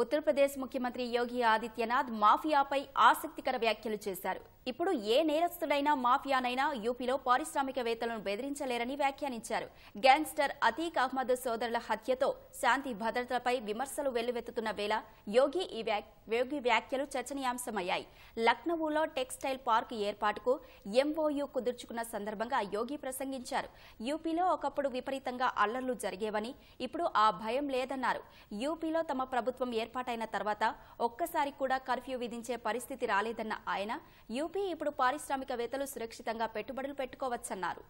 ఉత్తరప్రదేశ్ ముఖ్యమంత్రి యోగి ఆదిత్యనాథ్ మాఫియాపై ఆసక్తికర వ్యాఖ్యలు చేశారు ఇప్పుడు ఏ నేరస్తుడైనా మాఫియానైనా యూపీలో పారిశ్రామికవేత్తలను బెదిరించలేరని వ్యాఖ్యానించారు గ్యాంగ్స్టర్ అతీక్ అహ్మద్ సోదరుల హత్యతో శాంతి భద్రతలపై విమర్శలు వెల్లువెత్తుతున్న వేళ యోగి ఈ యోగి వ్యాఖ్యలు చర్చనీయాంశమయ్యాయి లక్నవూలో టెక్స్టైల్ పార్క్ ఏర్పాటుకు ఎంఓయూ కుదుర్చుకున్న సందర్భంగా యోగి ప్రసంగించారు యూపీలో ఒకప్పుడు విపరీతంగా అల్లర్లు జరిగేవని ఇప్పుడు ఆ భయం లేదన్నారు యూపీలో తమ ప్రభుత్వం ఏర్పాటైన తర్వాత ఒక్కసారి కూడా కర్ఫ్యూ విధించే పరిస్థితి రాలేదన్న ఆయన యూపీ ఇప్పుడు పారిశ్రామికవేత్తలు సురక్షితంగా పెట్టుబడులు పెట్టుకోవచ్చన్నారు